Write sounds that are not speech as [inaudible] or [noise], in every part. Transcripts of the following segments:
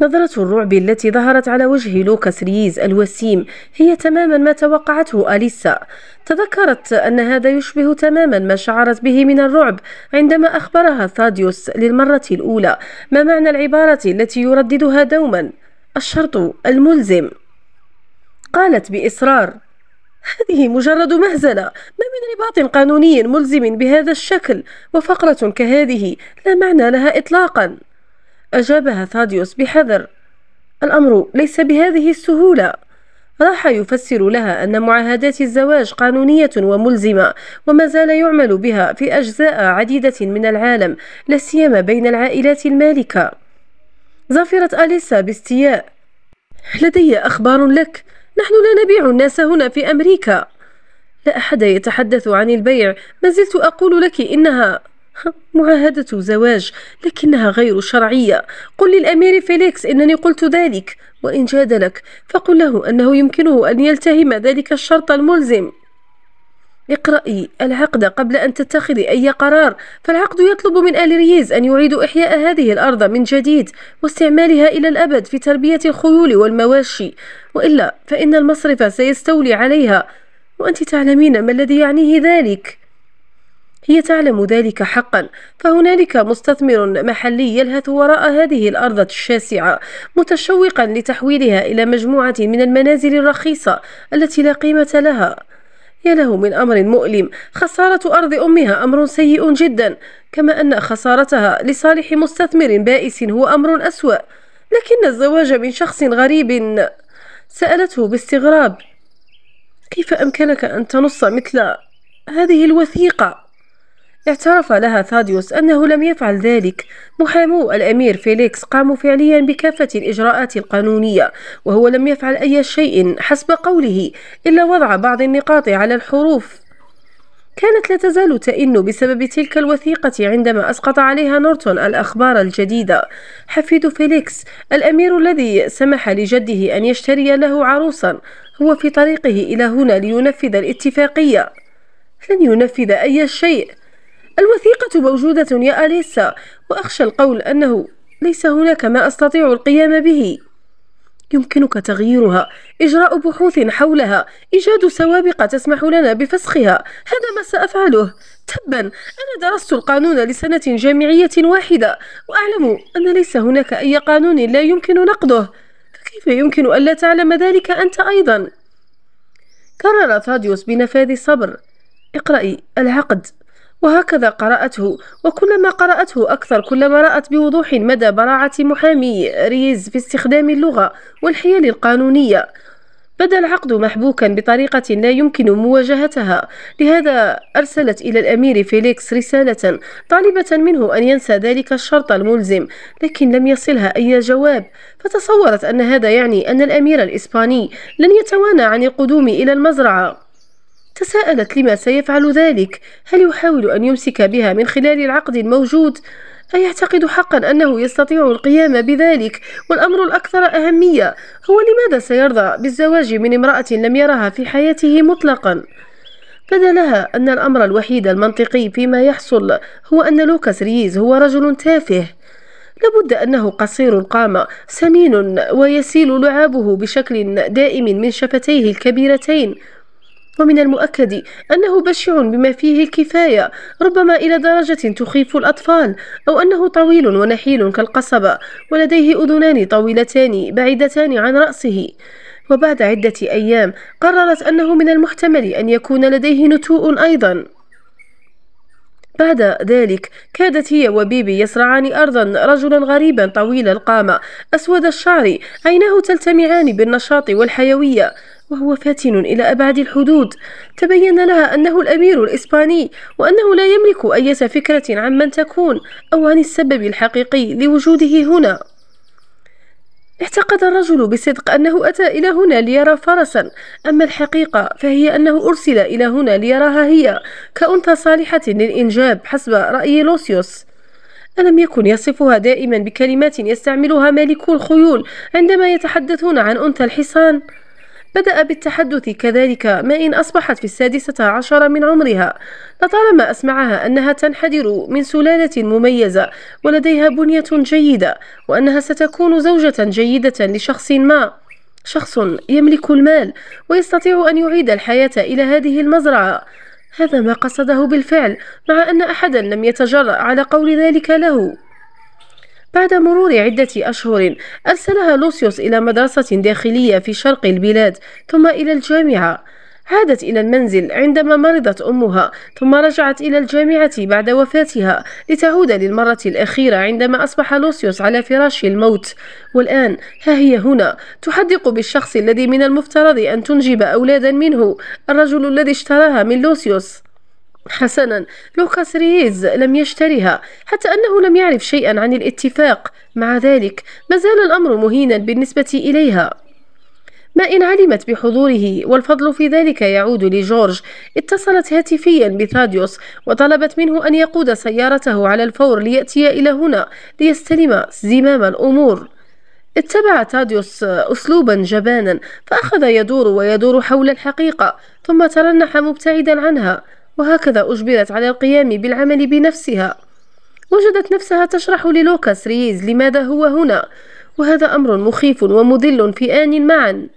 نظرة الرعب التي ظهرت على وجه لوكاس ريز الوسيم هي تماما ما توقعته أليسا تذكرت أن هذا يشبه تماما ما شعرت به من الرعب عندما أخبرها ثاديوس للمرة الأولى ما معنى العبارة التي يرددها دوما الشرط الملزم قالت بإصرار هذه مجرد مهزلة ما من رباط قانوني ملزم بهذا الشكل وفقرة كهذه لا معنى لها إطلاقاً أجابها ثاديوس بحذر الأمر ليس بهذه السهولة راح يفسر لها أن معاهدات الزواج قانونية وملزمة وما زال يعمل بها في أجزاء عديدة من العالم لا سيما بين العائلات المالكة زافرت أليسا باستياء لدي أخبار لك نحن لا نبيع الناس هنا في أمريكا لا أحد يتحدث عن البيع ما زلت أقول لك إنها [laughs] معاهدة زواج لكنها غير شرعية قل للأمير فيليكس إنني قلت ذلك وإن جادلك فقل له أنه يمكنه أن يلتهم ذلك الشرط الملزم اقرأي العقد قبل أن تتخذي أي قرار فالعقد يطلب من آل رييز أن يعيدوا إحياء هذه الأرض من جديد واستعمالها إلى الأبد في تربية الخيول والمواشي وإلا فإن المصرف سيستولي عليها وأنت تعلمين ما الذي يعنيه ذلك هي تعلم ذلك حقا فهنالك مستثمر محلي يلهث وراء هذه الأرض الشاسعة متشوقا لتحويلها إلى مجموعة من المنازل الرخيصة التي لا قيمة لها يا له من أمر مؤلم خسارة أرض أمها أمر سيء جدا كما أن خسارتها لصالح مستثمر بائس هو أمر أسوأ لكن الزواج من شخص غريب سألته باستغراب كيف أمكنك أن تنص مثل هذه الوثيقة اعترف لها ثاديوس أنه لم يفعل ذلك محامو الأمير فيليكس قاموا فعليا بكافة الإجراءات القانونية وهو لم يفعل أي شيء حسب قوله إلا وضع بعض النقاط على الحروف كانت لا تزال تئن بسبب تلك الوثيقة عندما أسقط عليها نورتون الأخبار الجديدة حفيد فيليكس الأمير الذي سمح لجده أن يشتري له عروسا هو في طريقه إلى هنا لينفذ الاتفاقية لن ينفذ أي شيء الوثيقة موجودة يا أليسا وأخشى القول أنه ليس هناك ما أستطيع القيام به يمكنك تغييرها إجراء بحوث حولها إيجاد سوابق تسمح لنا بفسخها هذا ما سأفعله تبا أنا درست القانون لسنة جامعية واحدة وأعلم أن ليس هناك أي قانون لا يمكن نقضه فكيف يمكن ألا تعلم ذلك أنت أيضا؟ كرر ثاديوس بنفاذ الصبر اقرأي العقد وهكذا قرأته وكلما قرأته أكثر كلما رأت بوضوح مدى براعة محامي ريز في استخدام اللغة والحيل القانونية بدا العقد محبوكا بطريقة لا يمكن مواجهتها لهذا أرسلت إلى الأمير فيليكس رسالة طالبة منه أن ينسى ذلك الشرط الملزم لكن لم يصلها أي جواب فتصورت أن هذا يعني أن الأمير الإسباني لن يتوانى عن القدوم إلى المزرعة تساءلت لما سيفعل ذلك هل يحاول أن يمسك بها من خلال العقد الموجود أيعتقد حقا أنه يستطيع القيام بذلك والأمر الأكثر أهمية هو لماذا سيرضى بالزواج من امرأة لم يرها في حياته مطلقا بدا لها أن الأمر الوحيد المنطقي فيما يحصل هو أن لوكاس ريز هو رجل تافه لابد أنه قصير القامة سمين ويسيل لعابه بشكل دائم من شفتيه الكبيرتين ومن المؤكد أنه بشع بما فيه الكفاية ربما إلى درجة تخيف الأطفال أو أنه طويل ونحيل كالقصبة ولديه أذنان طويلتان بعيدتان عن رأسه وبعد عدة أيام قررت أنه من المحتمل أن يكون لديه نتوء أيضا بعد ذلك كادت هي وبيبي يصرعان أرضا رجلا غريبا طويل القامة أسود الشعر عيناه تلتمعان بالنشاط والحيوية وهو فاتن إلى أبعد الحدود تبين لها أنه الأمير الإسباني وأنه لا يملك أي فكرة عن من تكون أو عن السبب الحقيقي لوجوده هنا اعتقد الرجل بصدق أنه أتى إلى هنا ليرى فرسا أما الحقيقة فهي أنه أرسل إلى هنا ليراها هي كأنثى صالحة للإنجاب حسب رأي لوسيوس ألم يكن يصفها دائما بكلمات يستعملها مالكو الخيول عندما يتحدثون عن أنثى الحصان؟ بدأ بالتحدث كذلك ما إن أصبحت في السادسة عشر من عمرها لطالما أسمعها أنها تنحدر من سلالة مميزة ولديها بنية جيدة وأنها ستكون زوجة جيدة لشخص ما شخص يملك المال ويستطيع أن يعيد الحياة إلى هذه المزرعة هذا ما قصده بالفعل مع أن أحدا لم يتجرأ على قول ذلك له بعد مرور عدة أشهر أرسلها لوسيوس إلى مدرسة داخلية في شرق البلاد ثم إلى الجامعة عادت إلى المنزل عندما مرضت أمها ثم رجعت إلى الجامعة بعد وفاتها لتعود للمرة الأخيرة عندما أصبح لوسيوس على فراش الموت والآن ها هي هنا تحدق بالشخص الذي من المفترض أن تنجب أولادا منه الرجل الذي اشتراها من لوسيوس حسنا لوكاس ريز لم يشترها حتى أنه لم يعرف شيئا عن الاتفاق مع ذلك ما زال الأمر مهينا بالنسبة إليها ما إن علمت بحضوره والفضل في ذلك يعود لجورج اتصلت هاتفيا بثاديوس وطلبت منه أن يقود سيارته على الفور ليأتي إلى هنا ليستلم زمام الأمور اتبع تاديوس أسلوبا جبانا فأخذ يدور ويدور حول الحقيقة ثم ترنح مبتعدا عنها وهكذا أجبرت على القيام بالعمل بنفسها وجدت نفسها تشرح للوكاس ريز لماذا هو هنا وهذا أمر مخيف ومذل في آن معا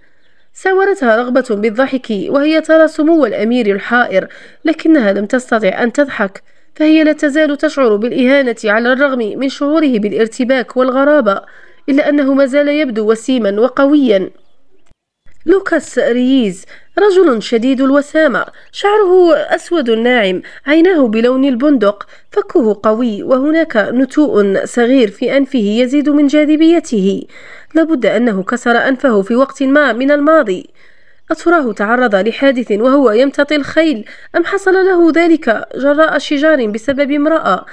ساورتها رغبة بالضحك وهي ترى سمو الأمير الحائر لكنها لم تستطع أن تضحك فهي لا تزال تشعر بالإهانة على الرغم من شعوره بالارتباك والغرابة إلا أنه ما زال يبدو وسيما وقويا لوكاس رييز رجل شديد الوسامة شعره أسود ناعم عيناه بلون البندق فكه قوي وهناك نتوء صغير في أنفه يزيد من جاذبيته لابد أنه كسر أنفه في وقت ما من الماضي أتراه تعرض لحادث وهو يمتطي الخيل أم حصل له ذلك جراء شجار بسبب امرأة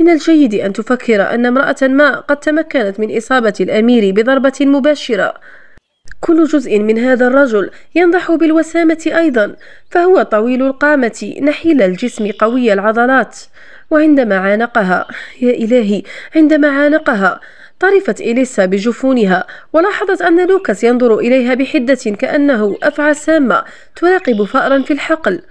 من الجيد أن تفكر أن امرأة ما قد تمكنت من إصابة الأمير بضربة مباشرة كل جزء من هذا الرجل ينضح بالوسامة أيضا فهو طويل القامة نحيل الجسم قوي العضلات وعندما عانقها يا إلهي عندما عانقها طرفت إليسا بجفونها ولاحظت أن لوكاس ينظر إليها بحدة كأنه أفعى سامة تراقب فأرا في الحقل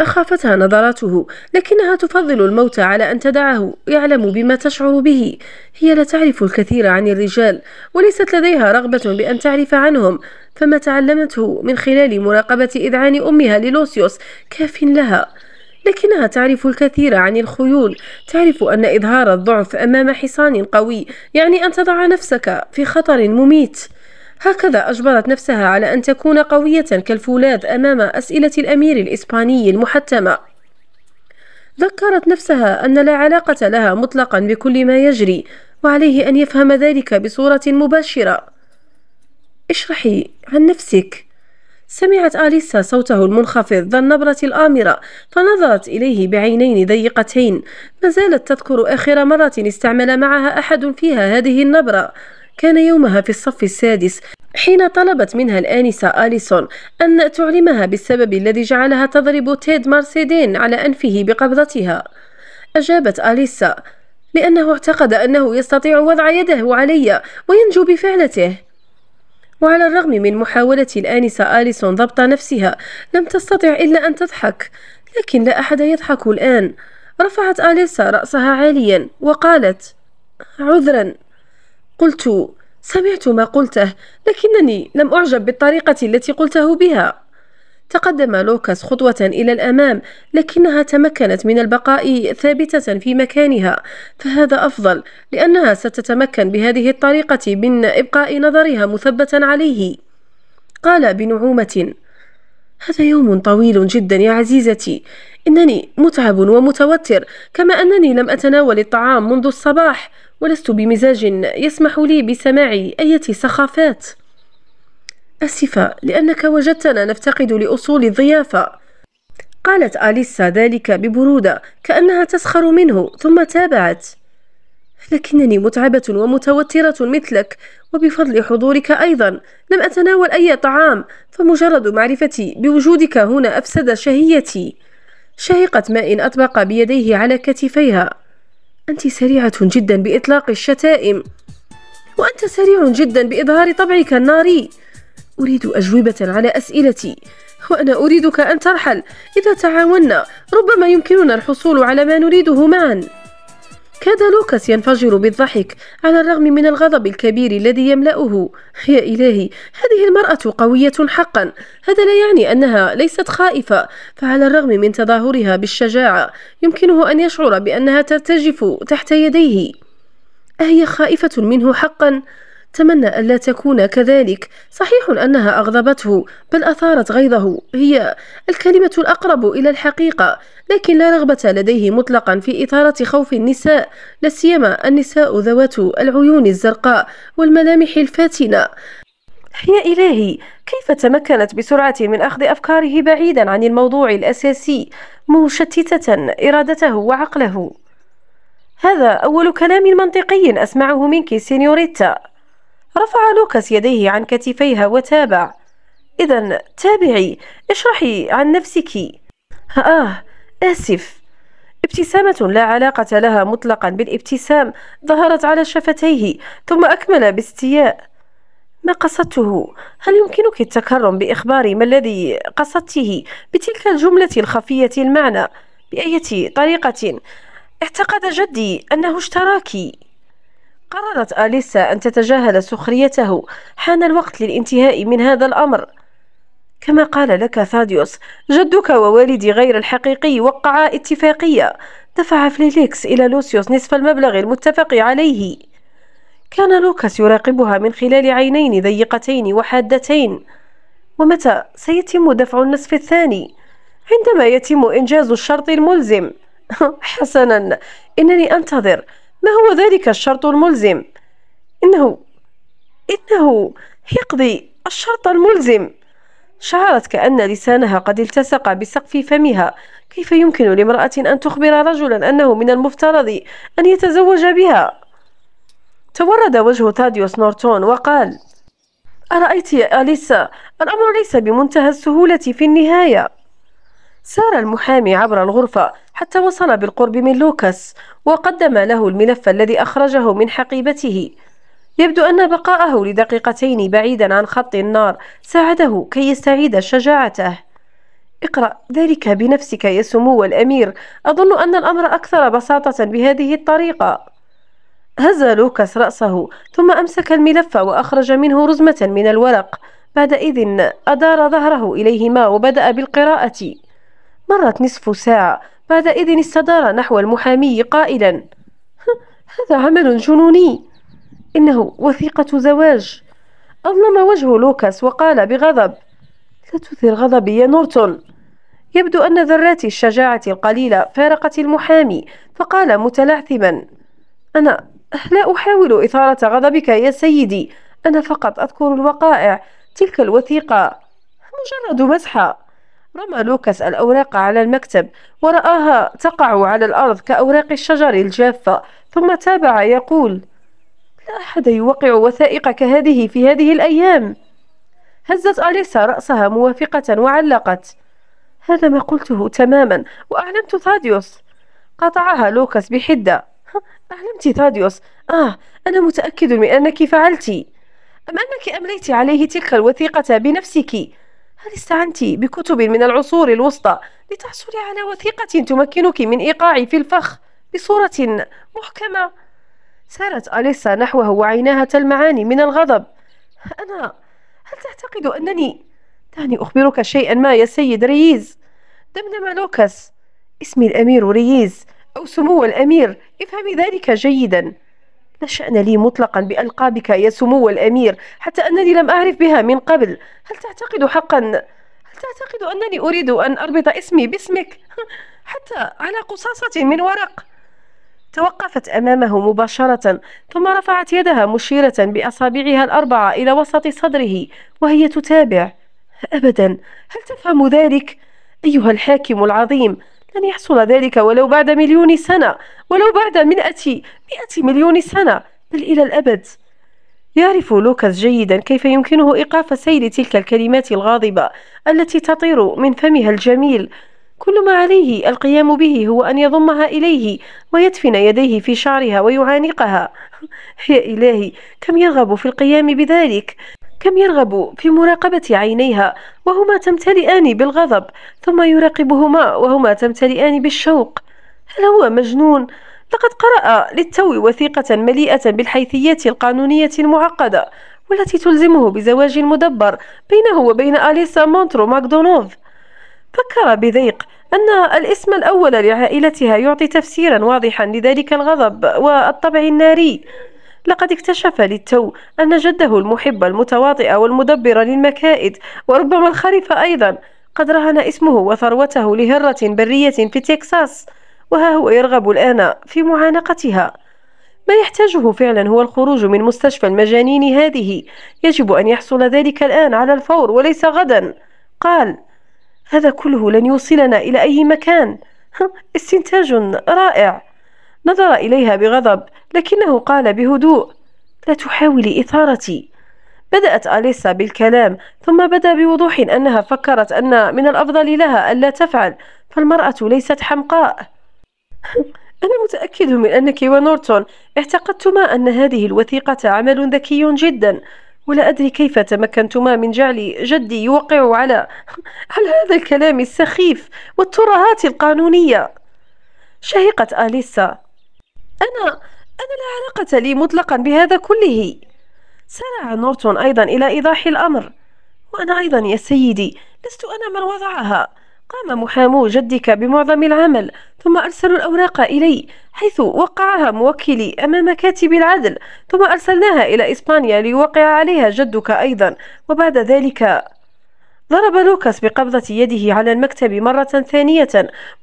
أخافتها نظراته لكنها تفضل الموت على أن تدعه يعلم بما تشعر به هي لا تعرف الكثير عن الرجال وليست لديها رغبة بأن تعرف عنهم فما تعلمته من خلال مراقبة إذعان أمها للوسيوس كاف لها لكنها تعرف الكثير عن الخيول تعرف أن إظهار الضعف أمام حصان قوي يعني أن تضع نفسك في خطر مميت هكذا أجبرت نفسها على أن تكون قوية كالفولاذ أمام أسئلة الأمير الإسباني المحتمة ذكرت نفسها أن لا علاقة لها مطلقا بكل ما يجري وعليه أن يفهم ذلك بصورة مباشرة اشرحي عن نفسك سمعت أليسا صوته المنخفض ذا النبرة الآمرة فنظرت إليه بعينين ضيقتين ما زالت تذكر آخر مرة استعمل معها أحد فيها هذه النبرة كان يومها في الصف السادس حين طلبت منها الآنسة أليسون أن تعلمها بالسبب الذي جعلها تضرب تيد مارسيدين على أنفه بقبضتها أجابت أليسا لأنه اعتقد أنه يستطيع وضع يده علي وينجو بفعلته وعلى الرغم من محاولة الآنسة أليسون ضبط نفسها لم تستطع إلا أن تضحك لكن لا أحد يضحك الآن رفعت أليسا رأسها عاليا وقالت عذرا قلت سمعت ما قلته لكنني لم أعجب بالطريقة التي قلته بها تقدم لوكاس خطوة إلى الأمام لكنها تمكنت من البقاء ثابتة في مكانها فهذا أفضل لأنها ستتمكن بهذه الطريقة من إبقاء نظرها مثبتا عليه قال بنعومة هذا يوم طويل جدا يا عزيزتي إنني متعب ومتوتر كما أنني لم أتناول الطعام منذ الصباح ولست بمزاج يسمح لي بسماع أية سخافات أسفة لأنك وجدتنا نفتقد لأصول الضيافة قالت أليسا ذلك ببرودة كأنها تسخر منه ثم تابعت لكنني متعبة ومتوترة مثلك وبفضل حضورك أيضا لم أتناول أي طعام فمجرد معرفتي بوجودك هنا أفسد شهيتي شهقت ماء أطبق بيديه على كتفيها أنت سريعة جدا بإطلاق الشتائم وأنت سريع جدا بإظهار طبعك الناري أريد أجوبة على أسئلتي وأنا أريدك أن ترحل إذا تعاوننا ربما يمكننا الحصول على ما نريده معاً كاد لوكاس ينفجر بالضحك على الرغم من الغضب الكبير الذي يملأه يا إلهي هذه المرأة قوية حقا هذا لا يعني أنها ليست خائفة فعلى الرغم من تظاهرها بالشجاعة يمكنه أن يشعر بأنها ترتجف تحت يديه أهي خائفة منه حقا؟ تمنى ألا تكون كذلك صحيح أنها أغضبته بل أثارت غيظه هي الكلمة الأقرب إلى الحقيقة لكن لا رغبة لديه مطلقا في إثارة خوف النساء لا سيما النساء ذوات العيون الزرقاء والملامح الفاتنة يا إلهي كيف تمكنت بسرعة من أخذ أفكاره بعيدا عن الموضوع الأساسي مشتتة إرادته وعقله هذا أول كلام منطقي أسمعه منك سينيوريتا رفع لوكاس يديه عن كتفيها وتابع إذا تابعي اشرحي عن نفسك آه آسف ابتسامة لا علاقة لها مطلقا بالابتسام ظهرت على شفتيه ثم أكمل باستياء ما قصدته هل يمكنك التكرم بإخباري ما الذي قصدته بتلك الجملة الخفية المعنى بأية طريقة اعتقد جدي أنه اشتراكي قررت أليسا أن تتجاهل سخريته حان الوقت للانتهاء من هذا الأمر كما قال لك ثاديوس جدك ووالدي غير الحقيقي وقعا اتفاقية دفع فليليكس إلى لوسيوس نصف المبلغ المتفق عليه كان لوكاس يراقبها من خلال عينين ضيقتين وحادتين ومتى سيتم دفع النصف الثاني عندما يتم إنجاز الشرط الملزم [laughs] حسنا إنني أنتظر ما هو ذلك الشرط الملزم إنه إنه يقضي الشرط الملزم شعرت كأن لسانها قد التصق بسقف فمها كيف يمكن لامرأة أن تخبر رجلا أنه من المفترض أن يتزوج بها تورد وجه تاديوس نورتون وقال أرأيت يا أليسا الأمر ليس بمنتهى السهولة في النهاية سار المحامي عبر الغرفة حتى وصل بالقرب من لوكاس وقدم له الملف الذي أخرجه من حقيبته يبدو أن بقاءه لدقيقتين بعيدا عن خط النار ساعده كي يستعيد شجاعته اقرأ ذلك بنفسك يا سمو الأمير أظن أن الأمر أكثر بساطة بهذه الطريقة هز لوكاس رأسه ثم أمسك الملف وأخرج منه رزمة من الورق بعدئذ أدار ظهره إليهما وبدأ بالقراءة مرت نصف ساعة بعد إذن استدار نحو المحامي قائلا هذا عمل جنوني إنه وثيقة زواج أظلم وجه لوكاس وقال بغضب لا تثير غضبي يا نورتون يبدو أن ذرات الشجاعة القليلة فارقت المحامي فقال متلعثما أنا لا أحاول إثارة غضبك يا سيدي أنا فقط أذكر الوقائع تلك الوثيقة مجرد مزحة رمى لوكاس الأوراق على المكتب ورآها تقع على الأرض كأوراق الشجر الجافة ثم تابع يقول لا أحد يوقع وثائق كهذه في هذه الأيام هزت أليسا رأسها موافقة وعلقت هذا ما قلته تماما وأعلمت ثاديوس قطعها لوكاس بحدة أعلمت ثاديوس آه أنا متأكد من أنك فعلتِ أم أنك أمليت عليه تلك الوثيقة بنفسك؟ هل استعنت بكتب من العصور الوسطى لتحصلي على وثيقة تمكنك من إيقاعي في الفخ بصورة محكمة؟ سارت أليسا نحوه وعيناها تلمعان من الغضب أنا هل تعتقد أنني دعني أخبرك شيئا ما يا سيد رييز دمدم لوكاس اسمي الأمير رييز أو سمو الأمير افهمي ذلك جيدا لا شأن لي مطلقا بألقابك يا سمو الأمير حتى أنني لم أعرف بها من قبل هل تعتقد حقا هل تعتقد أنني أريد أن أربط اسمي باسمك [laughs] حتى على قصاصة من ورق توقفت أمامه مباشرة ثم رفعت يدها مشيرة بأصابعها الأربعة إلى وسط صدره وهي تتابع أبدا هل تفهم ذلك؟ أيها الحاكم العظيم لن يحصل ذلك ولو بعد مليون سنة ولو بعد مئة مئة مليون سنة بل إلى الأبد يعرف لوكاس جيدا كيف يمكنه إيقاف سيل تلك الكلمات الغاضبة التي تطير من فمها الجميل كل ما عليه القيام به هو أن يضمها إليه ويدفن يديه في شعرها ويعانقها [laughs] يا إلهي كم يرغب في القيام بذلك كم يرغب في مراقبة عينيها وهما تمتلئان بالغضب ثم يراقبهما وهما تمتلئان بالشوق هل هو مجنون؟ لقد قرأ للتو وثيقة مليئة بالحيثيات القانونية المعقدة والتي تلزمه بزواج مدبر بينه وبين أليسا مونترو ماكدونوف فكر بذيق أن الاسم الأول لعائلتها يعطي تفسيرا واضحا لذلك الغضب والطبع الناري لقد اكتشف للتو أن جده المحب المتواطئ والمدبر للمكائد وربما الخريف أيضا قد رهن اسمه وثروته لهرة برية في تكساس وها هو يرغب الآن في معانقتها ما يحتاجه فعلا هو الخروج من مستشفى المجانين هذه يجب أن يحصل ذلك الآن على الفور وليس غدا قال هذا كله لن يوصلنا إلى أي مكان [laughs] استنتاج رائع نظر إليها بغضب لكنه قال بهدوء لا تحاولي إثارتي بدأت أليسا بالكلام ثم بدا بوضوح أنها فكرت أن من الأفضل لها ألا تفعل فالمرأة ليست حمقاء [laughs] أنا متأكد من أنك ونورتون اعتقدتما أن هذه الوثيقة عمل ذكي جدا ولا أدري كيف تمكنتما من جعل جدي يوقع على [laughs] على هذا الكلام السخيف والترهات القانونية شهقت أليسا أنا أنا لا علاقة لي مطلقا بهذا كله سارع نورتون أيضا إلى إيضاح الأمر وأنا أيضا يا سيدي لست أنا من وضعها قام محامو جدك بمعظم العمل ثم أرسلوا الأوراق إلي حيث وقعها موكلي أمام كاتب العدل ثم أرسلناها إلى إسبانيا ليوقع عليها جدك أيضا وبعد ذلك ضرب لوكاس بقبضة يده على المكتب مرة ثانية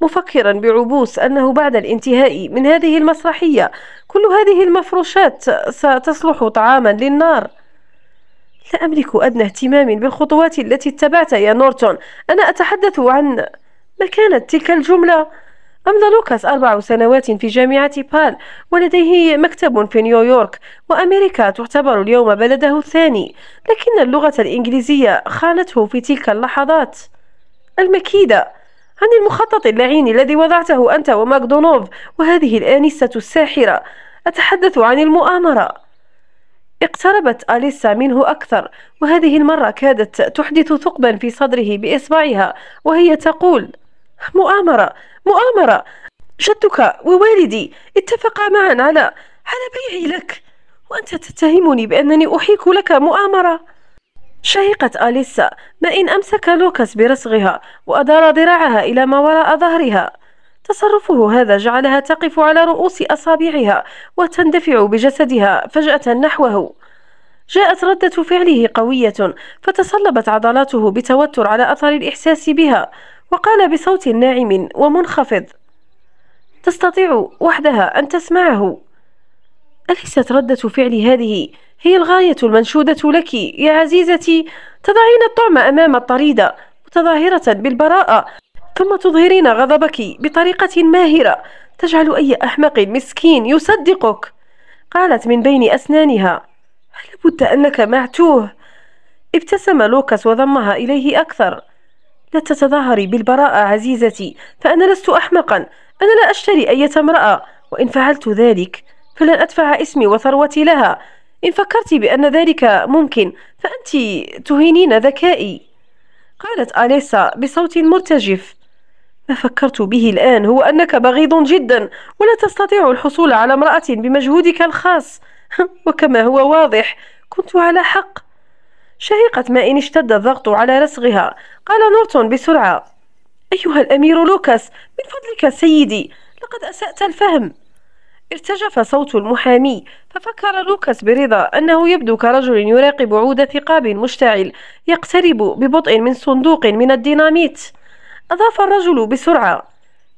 مفكرا بعبوس أنه بعد الانتهاء من هذه المسرحية كل هذه المفروشات ستصلح طعاما للنار لا أملك أدنى اهتمام بالخطوات التي اتبعت يا نورتون أنا أتحدث عن ما كانت تلك الجملة؟ أمضى لوكاس أربع سنوات في جامعة بال ولديه مكتب في نيويورك وأمريكا تعتبر اليوم بلده الثاني لكن اللغة الإنجليزية خانته في تلك اللحظات المكيدة عن المخطط اللعين الذي وضعته أنت وماكدونوف وهذه الآنسة الساحرة أتحدث عن المؤامرة اقتربت أليسا منه أكثر وهذه المرة كادت تحدث ثقبا في صدره بإصبعها وهي تقول مؤامرة مؤامرة جدك ووالدي اتفقا معا على على بيعي لك وأنت تتهمني بأنني أحيك لك مؤامرة شهقت أليسا ما إن أمسك لوكاس برسغها وأدار ذراعها إلى ما وراء ظهرها تصرفه هذا جعلها تقف على رؤوس أصابعها وتندفع بجسدها فجأة نحوه جاءت ردة فعله قوية فتصلبت عضلاته بتوتر على أثر الإحساس بها وقال بصوت ناعم ومنخفض تستطيع وحدها أن تسمعه أليست ردة فعل هذه هي الغاية المنشودة لك يا عزيزتي تضعين الطعم أمام الطريدة متظاهرة بالبراءة ثم تظهرين غضبك بطريقة ماهرة تجعل أي أحمق مسكين يصدقك قالت من بين أسنانها لابد أنك معتوه ابتسم لوكاس وضمها إليه أكثر لا تتظاهري بالبراءة عزيزتي فأنا لست أحمقا أنا لا أشتري أية امرأة وإن فعلت ذلك فلن أدفع اسمي وثروتي لها إن فكرت بأن ذلك ممكن فأنت تهينين ذكائي قالت أليسا بصوت مرتجف ما فكرت به الآن هو أنك بغيض جدا ولا تستطيع الحصول على امرأة بمجهودك الخاص [laughs] وكما هو واضح كنت على حق شهقت ما إن اشتد الضغط على رسغها قال نورتون بسرعة أيها الأمير لوكاس من فضلك سيدي لقد أسأت الفهم ارتجف صوت المحامي ففكر لوكاس برضا أنه يبدو كرجل يراقب عود ثقاب مشتعل يقترب ببطء من صندوق من الديناميت أضاف الرجل بسرعة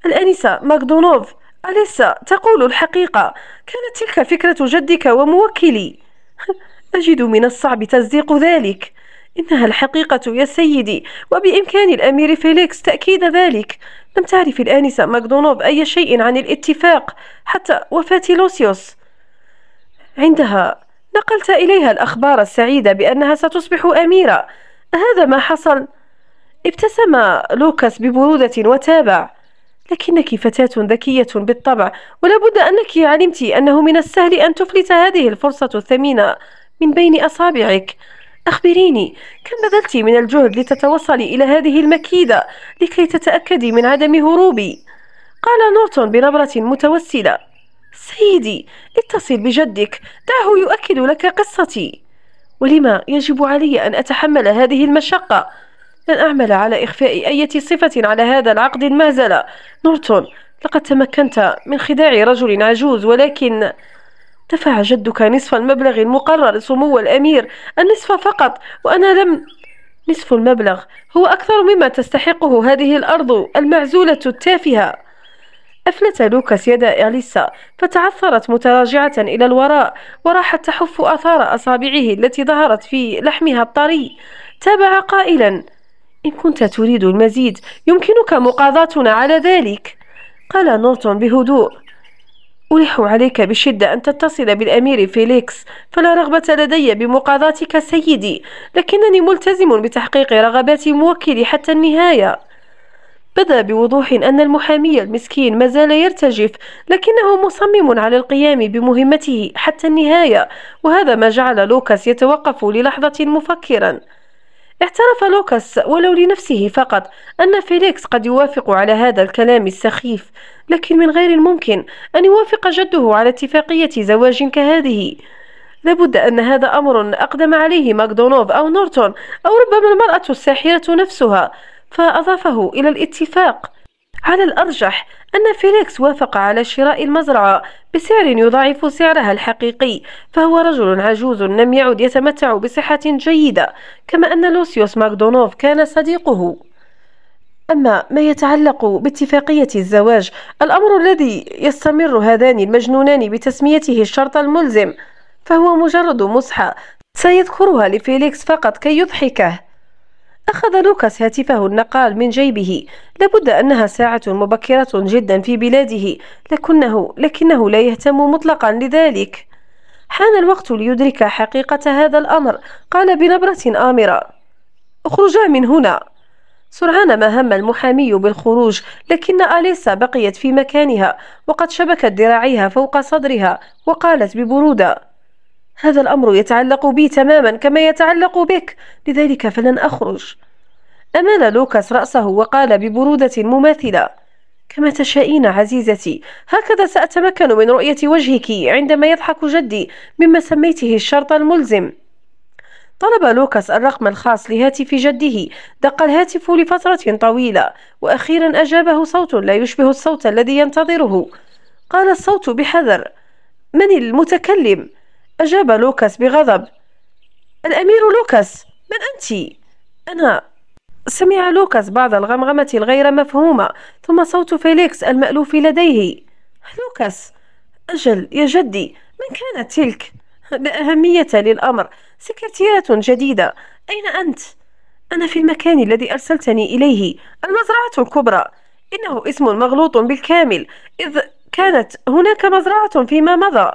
الأنسة ماكدونوف أليسا تقول الحقيقة كانت تلك فكرة جدك وموكلي [laughs] أجد من الصعب تصديق ذلك إنها الحقيقة يا سيدي وبإمكان الأمير فيليكس تأكيد ذلك لم تعرف الآنسة ماكدونوف أي شيء عن الاتفاق حتى وفاة لوسيوس عندها نقلت إليها الأخبار السعيدة بأنها ستصبح أميرة هذا ما حصل ابتسم لوكاس ببرودة وتابع لكنك فتاة ذكية بالطبع ولابد أنك علمت أنه من السهل أن تفلت هذه الفرصة الثمينة من بين أصابعك أخبريني كم بذلت من الجهد لتتوصلي إلى هذه المكيدة لكي تتأكدي من عدم هروبي قال نورتون بنبرة متوسلة سيدي اتصل بجدك دعه يؤكد لك قصتي ولما يجب علي أن أتحمل هذه المشقة لن أعمل على إخفاء أي صفة على هذا العقد المهزلة نورتون لقد تمكنت من خداع رجل عجوز ولكن دفع جدك نصف المبلغ المقرر سمو الأمير النصف فقط وأنا لم نصف المبلغ هو أكثر مما تستحقه هذه الأرض المعزولة التافهة أفلت لوكاس يد أليسا فتعثرت متراجعة إلى الوراء وراحت تحف آثار أصابعه التي ظهرت في لحمها الطري تابع قائلا إن كنت تريد المزيد يمكنك مقاضاتنا على ذلك قال نورتون بهدوء ألح عليك بشدة أن تتصل بالأمير فيليكس فلا رغبة لدي بمقاضاتك سيدي لكنني ملتزم بتحقيق رغبات موكلي حتى النهاية بدا بوضوح أن المحامي المسكين ما زال يرتجف لكنه مصمم على القيام بمهمته حتى النهاية وهذا ما جعل لوكاس يتوقف للحظة مفكرا اعترف لوكاس ولو لنفسه فقط أن فيليكس قد يوافق على هذا الكلام السخيف لكن من غير الممكن أن يوافق جده على اتفاقية زواج كهذه لابد أن هذا أمر أقدم عليه ماكدونوف أو نورتون أو ربما المرأة الساحرة نفسها فأضافه إلى الاتفاق على الأرجح أن فيليكس وافق على شراء المزرعة بسعر يضاعف سعرها الحقيقي فهو رجل عجوز لم يعد يتمتع بصحة جيدة كما أن لوسيوس ماكدونوف كان صديقه أما ما يتعلق باتفاقية الزواج الأمر الذي يستمر هذان المجنونان بتسميته الشرط الملزم فهو مجرد مصحة سيذكرها لفيليكس فقط كي يضحكه أخذ لوكاس هاتفه النقال من جيبه لابد أنها ساعة مبكرة جدا في بلاده لكنه, لكنه لا يهتم مطلقا لذلك حان الوقت ليدرك حقيقة هذا الأمر قال بنبرة آمرة اخرجا من هنا سرعان ما هم المحامي بالخروج لكن أليسا بقيت في مكانها وقد شبكت ذراعيها فوق صدرها وقالت ببرودة هذا الأمر يتعلق بي تماما كما يتعلق بك لذلك فلن أخرج أمال لوكاس رأسه وقال ببرودة مماثلة كما تشائين عزيزتي هكذا سأتمكن من رؤية وجهك عندما يضحك جدي مما سميته الشرط الملزم طلب لوكاس الرقم الخاص لهاتف جده دق الهاتف لفترة طويلة وأخيرا أجابه صوت لا يشبه الصوت الذي ينتظره قال الصوت بحذر من المتكلم؟ أجاب لوكاس بغضب الأمير لوكاس من أنت؟ أنا سمع لوكاس بعض الغمغمة الغير مفهومة ثم صوت فيليكس المألوف لديه لوكاس أجل يا جدي من كانت تلك؟ لا أهمية للأمر سكرتيرة جديدة أين أنت؟ أنا في المكان الذي أرسلتني إليه المزرعة الكبرى إنه اسم مغلوط بالكامل إذ كانت هناك مزرعة فيما مضى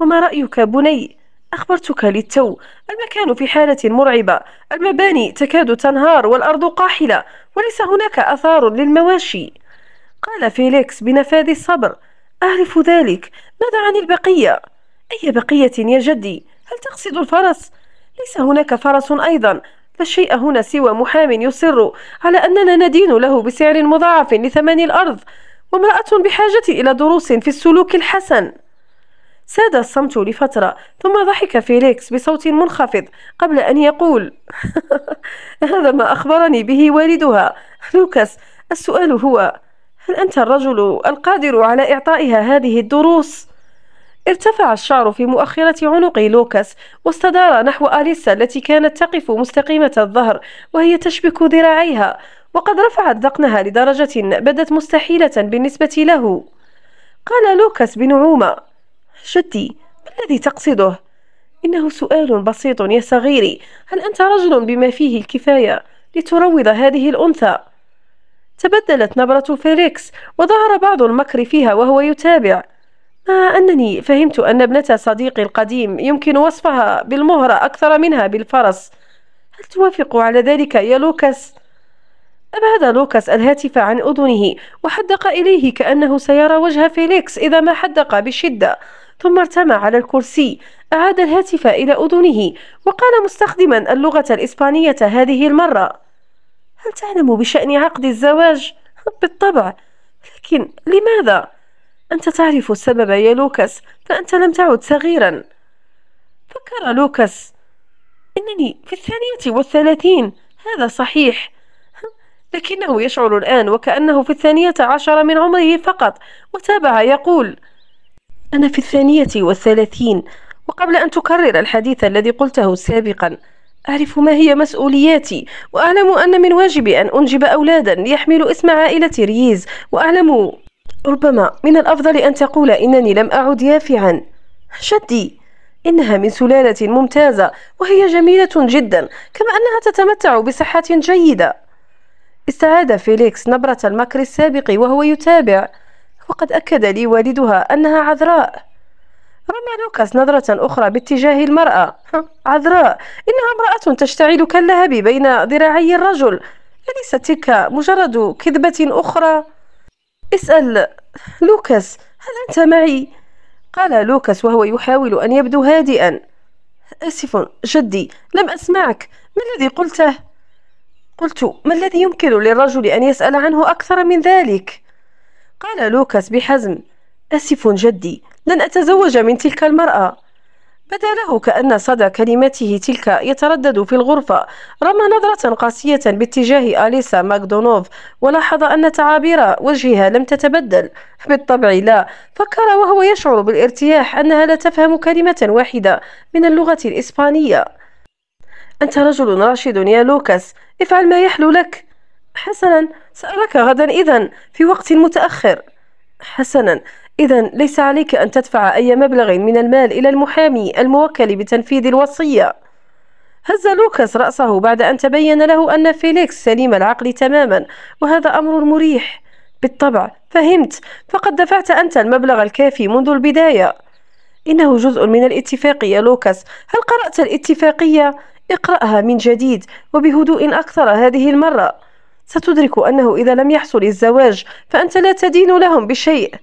وما رأيك بني؟ أخبرتك للتو المكان في حالة مرعبة المباني تكاد تنهار والأرض قاحلة وليس هناك أثار للمواشي قال فيليكس بنفاذ الصبر أعرف ذلك ماذا عن البقية؟ أي بقية يا جدي؟ هل تقصد الفرس؟ ليس هناك فرس أيضا لا شيء هنا سوى محام يصر على أننا ندين له بسعر مضاعف لثمن الأرض وامرأة بحاجة إلى دروس في السلوك الحسن ساد الصمت لفترة ثم ضحك فيليكس بصوت منخفض قبل أن يقول [laughs] هذا ما أخبرني به والدها [laughs] لوكاس السؤال هو هل أنت الرجل القادر على إعطائها هذه الدروس؟ ارتفع الشعر في مؤخرة عنق لوكاس واستدار نحو أليسا التي كانت تقف مستقيمة الظهر وهي تشبك ذراعيها وقد رفعت ذقنها لدرجة بدت مستحيلة بالنسبة له قال لوكاس بنعومة جدي ما الذي تقصده انه سؤال بسيط يا صغيري هل انت رجل بما فيه الكفايه لتروض هذه الانثى تبدلت نبره فيليكس وظهر بعض المكر فيها وهو يتابع مع انني فهمت ان ابنه صديقي القديم يمكن وصفها بالمهره اكثر منها بالفرس هل توافق على ذلك يا لوكاس أبعد لوكاس الهاتف عن أذنه وحدق إليه كأنه سيرى وجه فيليكس إذا ما حدق بشدة ثم ارتمى على الكرسي أعاد الهاتف إلى أذنه وقال مستخدما اللغة الإسبانية هذه المرة هل تعلم بشأن عقد الزواج؟ بالطبع لكن لماذا؟ أنت تعرف السبب يا لوكاس فأنت لم تعد صغيرا فكر لوكاس إنني في الثانية والثلاثين هذا صحيح لكنه يشعر الآن وكأنه في الثانية عشر من عمره فقط وتابع يقول أنا في الثانية والثلاثين وقبل أن تكرر الحديث الذي قلته سابقا أعرف ما هي مسؤولياتي وأعلم أن من واجبي أن أنجب أولادا ليحملوا اسم عائلة رييز وأعلم ربما من الأفضل أن تقول إنني لم أعد يافعا شدي إنها من سلالة ممتازة وهي جميلة جدا كما أنها تتمتع بصحة جيدة استعاد فيليكس نبرة المكر السابق وهو يتابع وقد أكد لي والدها أنها عذراء رمى لوكاس نظرة أخرى باتجاه المرأة [laughs] عذراء إنها امرأة تشتعل كاللهب بين ذراعي الرجل أليست تلك مجرد كذبة أخرى؟ اسأل لوكاس هل أنت معي؟ قال لوكاس وهو يحاول أن يبدو هادئا آسف جدي لم أسمعك ما الذي قلته؟ قلت ما الذي يمكن للرجل أن يسأل عنه أكثر من ذلك؟ قال لوكاس بحزم أسف جدي لن أتزوج من تلك المرأة بدا له كأن صدى كلماته تلك يتردد في الغرفة رمى نظرة قاسية باتجاه أليسا ماكدونوف ولاحظ أن تعابير وجهها لم تتبدل بالطبع لا فكر وهو يشعر بالارتياح أنها لا تفهم كلمة واحدة من اللغة الإسبانية أنت رجل راشد يا لوكاس افعل ما يحلو لك حسنا سأراك غدا إذا في وقت متأخر حسنا إذا ليس عليك أن تدفع أي مبلغ من المال إلى المحامي الموكل بتنفيذ الوصية هز لوكاس رأسه بعد أن تبين له أن فيليكس سليم العقل تماما وهذا أمر مريح بالطبع فهمت فقد دفعت أنت المبلغ الكافي منذ البداية إنه جزء من الاتفاق يا لوكاس هل قرأت الاتفاقية؟ اقرأها من جديد وبهدوء أكثر هذه المرة ستدرك أنه إذا لم يحصل الزواج فأنت لا تدين لهم بشيء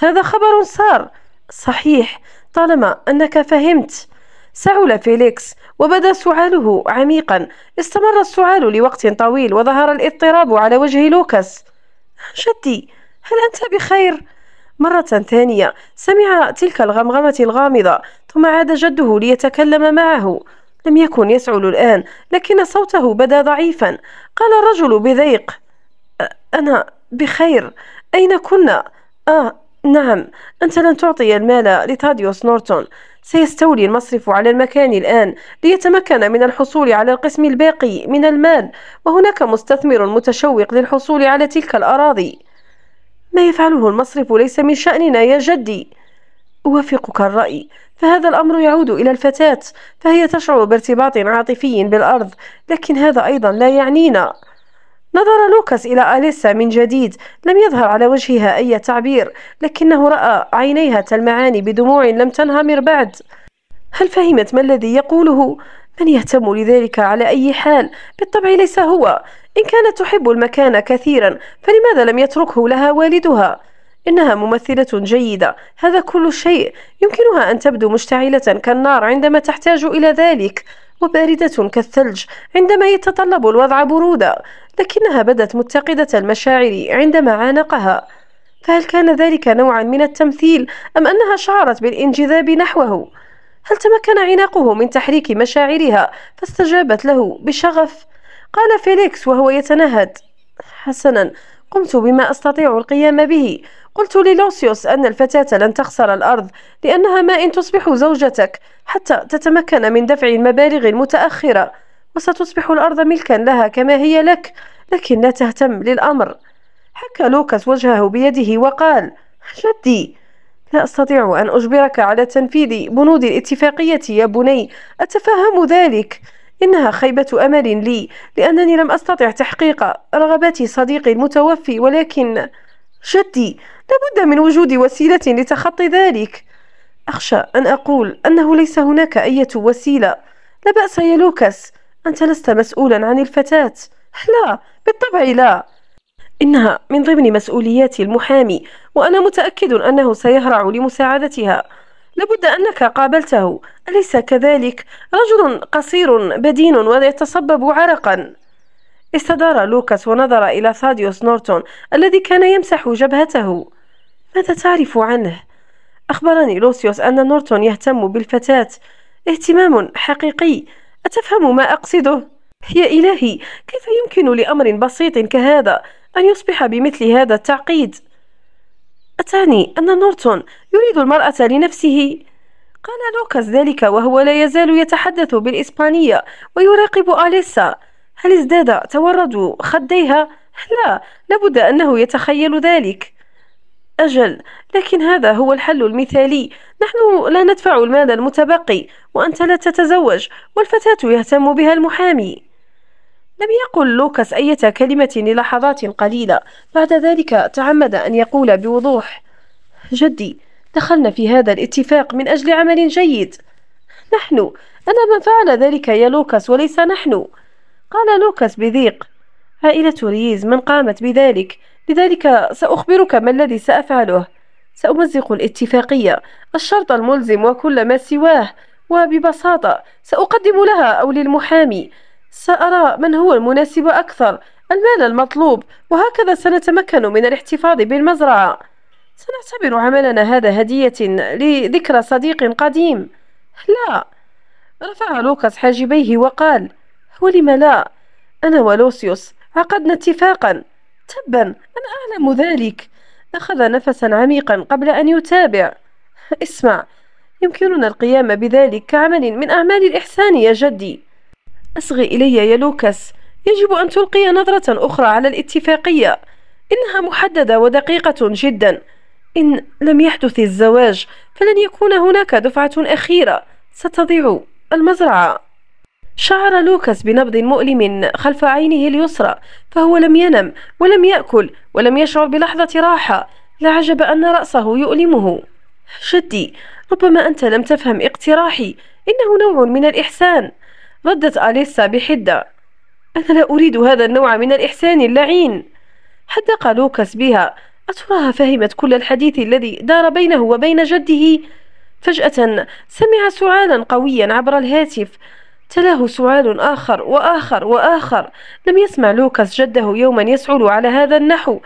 هذا خبر سار صحيح طالما أنك فهمت سعل فيليكس وبدا سعاله عميقا استمر السعال لوقت طويل وظهر الاضطراب على وجه لوكاس جدي هل أنت بخير؟ مرة ثانية سمع تلك الغمغمة الغامضة ثم عاد جده ليتكلم معه لم يكن يسعل الآن لكن صوته بدا ضعيفا قال الرجل بضيق أنا بخير أين كنا؟ آه نعم أنت لن تعطي المال لتاديوس نورتون سيستولي المصرف على المكان الآن ليتمكن من الحصول على القسم الباقي من المال وهناك مستثمر متشوق للحصول على تلك الأراضي ما يفعله المصرف ليس من شأننا يا جدي أوافقك الرأي فهذا الأمر يعود إلى الفتاة فهي تشعر بارتباط عاطفي بالأرض لكن هذا أيضا لا يعنينا نظر لوكاس إلى أليسا من جديد لم يظهر على وجهها أي تعبير لكنه رأى عينيها تلمعان بدموع لم تنهمر بعد هل فهمت ما الذي يقوله؟ من يهتم لذلك على أي حال؟ بالطبع ليس هو إن كانت تحب المكان كثيرا فلماذا لم يتركه لها والدها؟ إنها ممثلة جيدة هذا كل شيء يمكنها أن تبدو مشتعلة كالنار عندما تحتاج إلى ذلك وباردة كالثلج عندما يتطلب الوضع برودة لكنها بدت متقدة المشاعر عندما عانقها فهل كان ذلك نوعا من التمثيل أم أنها شعرت بالانجذاب نحوه؟ هل تمكن عناقه من تحريك مشاعرها فاستجابت له بشغف؟ قال فيليكس وهو يتنهد حسنا قمت بما أستطيع القيام به قلت للوسيوس أن الفتاة لن تخسر الأرض لأنها ما إن تصبح زوجتك حتى تتمكن من دفع المبالغ المتأخرة وستصبح الأرض ملكا لها كما هي لك لكن لا تهتم للأمر حكى لوكاس وجهه بيده وقال جدي لا أستطيع أن أجبرك على تنفيذ بنود الاتفاقية يا بني أتفهم ذلك إنها خيبة أمل لي لأنني لم أستطع تحقيق رغبات صديقي المتوفي ولكن جدي لابد من وجود وسيلة لتخطي ذلك أخشى أن أقول أنه ليس هناك أي وسيلة لا بأس يا لوكاس أنت لست مسؤولا عن الفتاة لا بالطبع لا إنها من ضمن مسؤوليات المحامي وأنا متأكد أنه سيهرع لمساعدتها لابد أنك قابلته أليس كذلك؟ رجل قصير بدين ويتصبب عرقا استدار لوكاس ونظر إلى ثاديوس نورتون الذي كان يمسح جبهته ماذا تعرف عنه؟ أخبرني لوسيوس أن نورتون يهتم بالفتاة اهتمام حقيقي أتفهم ما أقصده؟ يا إلهي كيف يمكن لأمر بسيط كهذا أن يصبح بمثل هذا التعقيد؟ أتاني أن نورتون يريد المرأة لنفسه قال لوكاس ذلك وهو لا يزال يتحدث بالإسبانية ويراقب أليسا هل ازداد تورد خديها؟ لا لابد أنه يتخيل ذلك أجل لكن هذا هو الحل المثالي نحن لا ندفع المال المتبقي وأنت لا تتزوج والفتاة يهتم بها المحامي لم يقل لوكاس أية كلمة للحظات قليلة بعد ذلك تعمد أن يقول بوضوح جدي دخلنا في هذا الاتفاق من أجل عمل جيد نحن أنا من فعل ذلك يا لوكاس وليس نحن قال لوكاس بضيق عائلة ريز من قامت بذلك لذلك سأخبرك ما الذي سأفعله سأمزق الاتفاقية الشرط الملزم وكل ما سواه وببساطة سأقدم لها أو للمحامي سأرى من هو المناسب أكثر المال المطلوب وهكذا سنتمكن من الاحتفاظ بالمزرعة سنعتبر عملنا هذا هدية لذكرى صديق قديم لا رفع لوكاس حاجبيه وقال ولم لا أنا ولوسيوس عقدنا اتفاقا تبا أنا أعلم ذلك أخذ نفسا عميقا قبل أن يتابع اسمع يمكننا القيام بذلك كعمل من أعمال الإحسان يا جدي أصغي إلي يا لوكاس يجب أن تلقي نظرة أخرى على الاتفاقية إنها محددة ودقيقة جدا إن لم يحدث الزواج فلن يكون هناك دفعة أخيرة ستضيع المزرعة شعر لوكاس بنبض مؤلم خلف عينه اليسرى فهو لم ينم ولم يأكل ولم يشعر بلحظة راحة لا عجب أن رأسه يؤلمه جدي ربما أنت لم تفهم اقتراحي إنه نوع من الإحسان ردت أليسا بحدة أنا لا أريد هذا النوع من الإحسان اللعين حدق لوكاس بها أتراها فهمت كل الحديث الذي دار بينه وبين جده فجأة سمع سعالا قويا عبر الهاتف تلاه سعال آخر وآخر وآخر لم يسمع لوكاس جده يوما يسعل على هذا النحو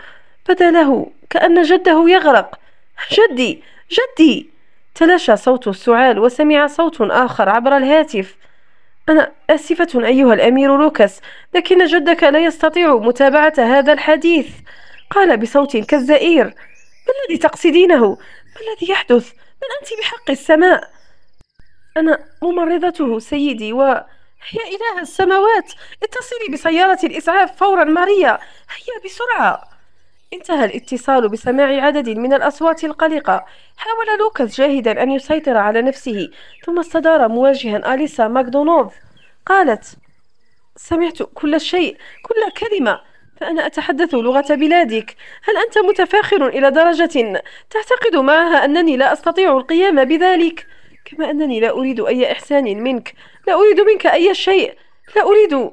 بدا له كأن جده يغرق جدي جدي تلاشى صوت السعال وسمع صوت آخر عبر الهاتف أنا آسفة أيها الأمير لوكاس لكن جدك لا يستطيع متابعة هذا الحديث قال بصوت كالزئير ما الذي تقصدينه؟ ما الذي يحدث؟ من أنت بحق السماء؟ أنا ممرضته سيدي و يا إله السماوات اتصلي بسيارة الإسعاف فورا ماريا هيا بسرعة انتهى الاتصال بسماع عدد من الأصوات القلقة حاول لوكاس جاهدا أن يسيطر على نفسه ثم استدار مواجها أليسا ماكدونوف قالت سمعت كل شيء كل كلمة فأنا أتحدث لغة بلادك هل أنت متفاخر إلى درجة تعتقد معها أنني لا أستطيع القيام بذلك كما أنني لا أريد أي إحسان منك لا أريد منك أي شيء لا أريد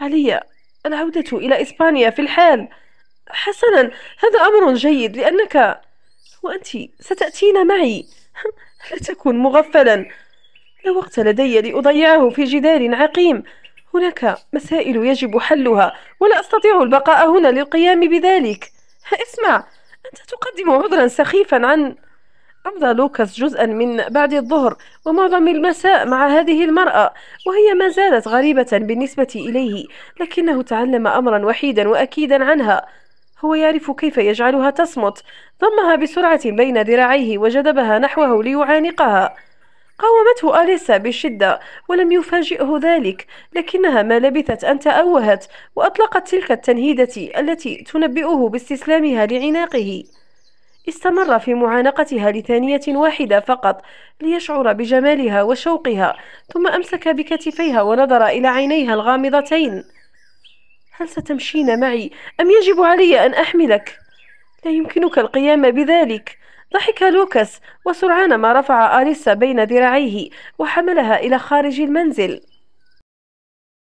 علي العودة إلى إسبانيا في الحال حسنا هذا أمر جيد لأنك وأنت ستأتين معي [laughs] لا تكن مغفلا لا وقت لدي لأضيعه في جدال عقيم هناك مسائل يجب حلها ولا أستطيع البقاء هنا للقيام بذلك اسمع أنت تقدم عذرا سخيفا عن أمضى لوكاس جزءا من بعد الظهر ومعظم المساء مع هذه المرأة وهي ما زالت غريبة بالنسبة إليه لكنه تعلم أمرا وحيدا وأكيدا عنها هو يعرف كيف يجعلها تصمت ضمها بسرعة بين ذراعيه وجذبها نحوه ليعانقها قاومته أليسا بشدة ولم يفاجئه ذلك لكنها ما لبثت أن تأوهت وأطلقت تلك التنهيدة التي تنبئه باستسلامها لعناقه استمر في معانقتها لثانية واحدة فقط ليشعر بجمالها وشوقها ثم أمسك بكتفيها ونظر إلى عينيها الغامضتين هل ستمشين معي أم يجب علي أن أحملك؟ لا يمكنك القيام بذلك ضحك لوكاس وسرعان ما رفع أليسا بين ذراعيه وحملها إلى خارج المنزل